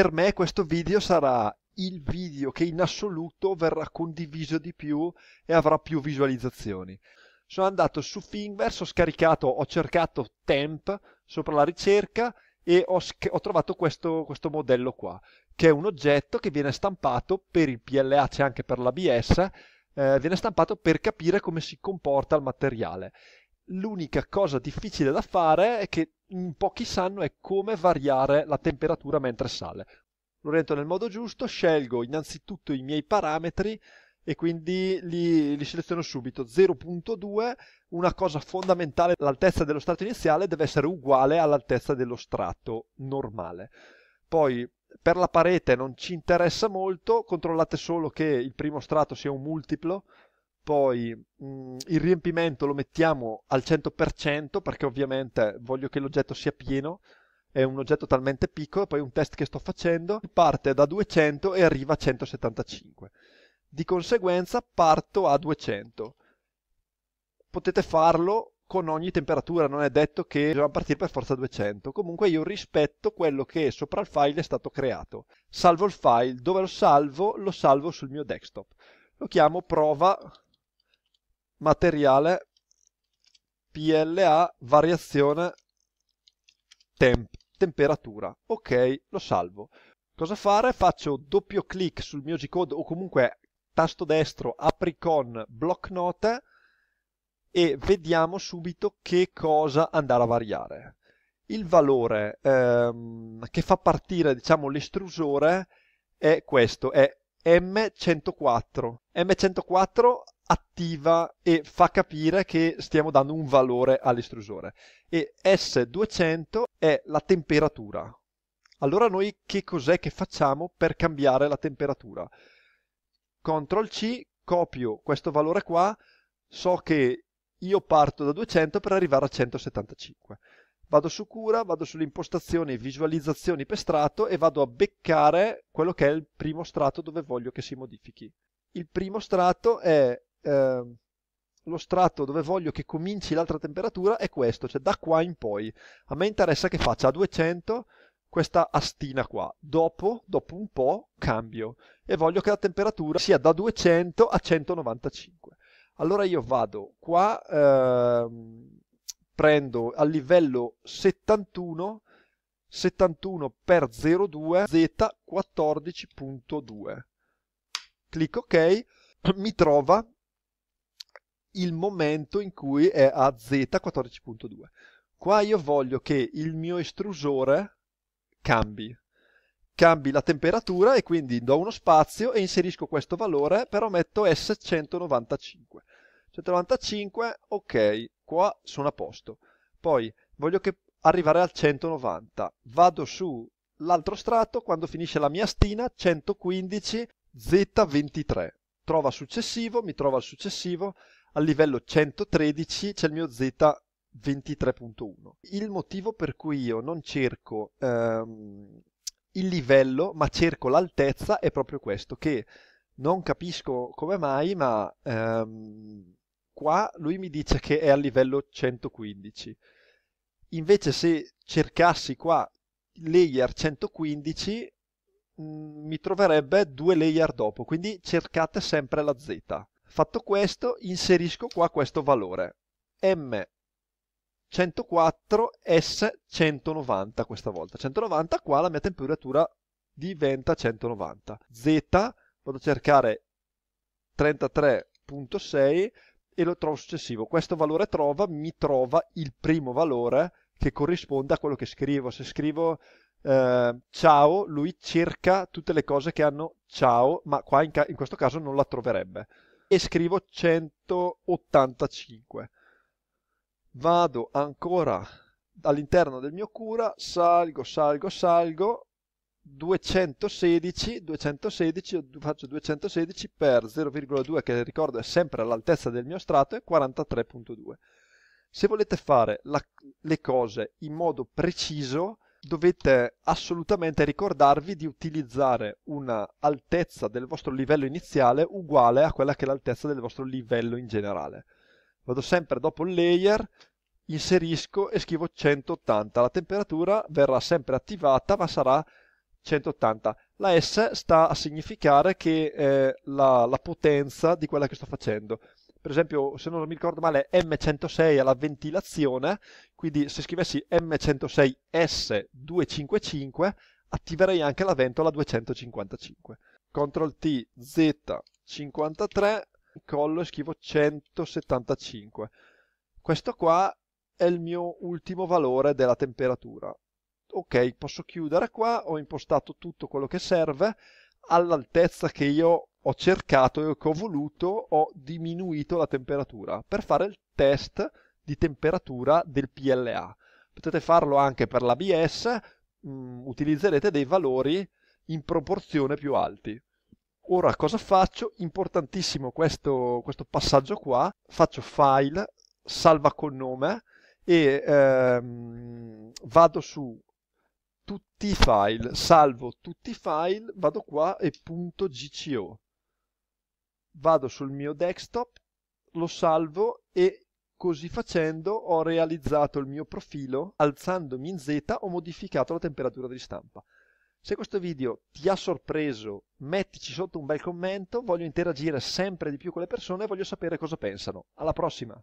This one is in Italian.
per me questo video sarà il video che in assoluto verrà condiviso di più e avrà più visualizzazioni. Sono andato su Thingiverse, ho scaricato, ho cercato temp sopra la ricerca e ho, ho trovato questo, questo, modello qua, che è un oggetto che viene stampato per il PLA, c'è anche per l'ABS, eh, viene stampato per capire come si comporta il materiale l'unica cosa difficile da fare è che in pochi sanno è come variare la temperatura mentre sale. Lo oriento nel modo giusto, scelgo innanzitutto i miei parametri e quindi li, li seleziono subito. 0.2, una cosa fondamentale, l'altezza dello strato iniziale deve essere uguale all'altezza dello strato normale. Poi per la parete non ci interessa molto, controllate solo che il primo strato sia un multiplo poi mh, mm, il riempimento lo mettiamo al 100% perché ovviamente voglio che l'oggetto sia pieno, è un oggetto talmente piccolo, poi un test che sto facendo parte da 200 e arriva a 175. Di conseguenza parto a 200. Potete farlo con ogni temperatura, non è detto che dobbiamo partire per forza 200. Comunque io rispetto quello che sopra il file è stato creato. Salvo il file, dove lo salvo? Lo salvo sul mio desktop. Lo chiamo prova materiale PLA variazione temp temperatura. Ok, lo salvo. Cosa fare? Faccio doppio clic sul mio G-code o comunque tasto destro, apri con block note e vediamo subito che cosa andare a variare. Il valore ehm, che fa partire diciamo, l'estrusore è questo, è M104. M104 attiva e fa capire che stiamo dando un valore all'estrusore. E S200 è la temperatura. Allora noi che cos'è che facciamo per cambiare la temperatura? CTRL C, copio questo valore qua, so che io parto da 200 per arrivare a 175. Vado su cura, vado sulle impostazioni, visualizzazioni per strato e vado a beccare quello che è il primo strato dove voglio che si modifichi. Il primo strato è Ehm, lo strato dove voglio che cominci l'altra temperatura è questo, cioè da qua in poi. A me interessa che faccia a 200 questa astina qua. Dopo, dopo un po', cambio e voglio che la temperatura sia da 200 a 195. Allora io vado qua, ehm, prendo al livello 71, 71 per 02 Z14.2. Clicco ok, mi trova il momento in cui è a Z14.2. Qua io voglio che il mio estrusore cambi. Cambi la temperatura e quindi do uno spazio e inserisco questo valore, però metto S195. 195, ok, qua sono a posto. Poi voglio che arrivare al 190. Vado su l'altro strato, quando finisce la mia stina, 115 Z23. Trova successivo, mi trova il successivo, al livello 113 c'è il mio Z 23.1. Il motivo per cui io non cerco ehm, il livello, ma cerco l'altezza, è proprio questo, che non capisco come mai, ma ehm, qua lui mi dice che è al livello 115. Invece se cercassi qua layer 115 mh, mm, mi troverebbe due layer dopo, quindi cercate sempre la Z. Fatto questo, inserisco qua questo valore, M104S190 questa volta. 190 qua la mia temperatura diventa 190. Z vado a cercare 33.6 e lo trovo successivo. Questo valore trova mi trova il primo valore che corrisponde a quello che scrivo. Se scrivo eh, ciao, lui cerca tutte le cose che hanno ciao, ma qua in, in questo caso non la troverebbe e scrivo 185 vado ancora all'interno del mio cura salgo salgo salgo 216 216 faccio 216 per 0,2 che ricordo è sempre all'altezza del mio strato e 43.2 se volete fare la, le cose in modo preciso dovete assolutamente ricordarvi di utilizzare un'altezza del vostro livello iniziale uguale a quella che è l'altezza del vostro livello in generale. Vado sempre dopo il layer, inserisco e scrivo 180. La temperatura verrà sempre attivata ma sarà 180. La S sta a significare che è eh, la, la potenza di quella che sto facendo per esempio, se non mi ricordo male, M106 alla ventilazione, quindi se scrivessi M106S255 attiverei anche la ventola 255. CTRL T Z53, collo e scrivo 175. Questo qua è il mio ultimo valore della temperatura. Ok, posso chiudere qua, ho impostato tutto quello che serve all'altezza che io ho cercato e che ho voluto ho diminuito la temperatura per fare il test di temperatura del PLA. Potete farlo anche per l'ABS, mh, mm, utilizzerete dei valori in proporzione più alti. Ora cosa faccio? Importantissimo questo, questo passaggio qua, faccio file, salva con nome e ehm, vado su tutti i file, salvo tutti i file, vado qua e punto .gco vado sul mio desktop, lo salvo e così facendo ho realizzato il mio profilo, alzandomi in Z ho modificato la temperatura di stampa. Se questo video ti ha sorpreso, mettici sotto un bel commento, voglio interagire sempre di più con le persone e voglio sapere cosa pensano. Alla prossima!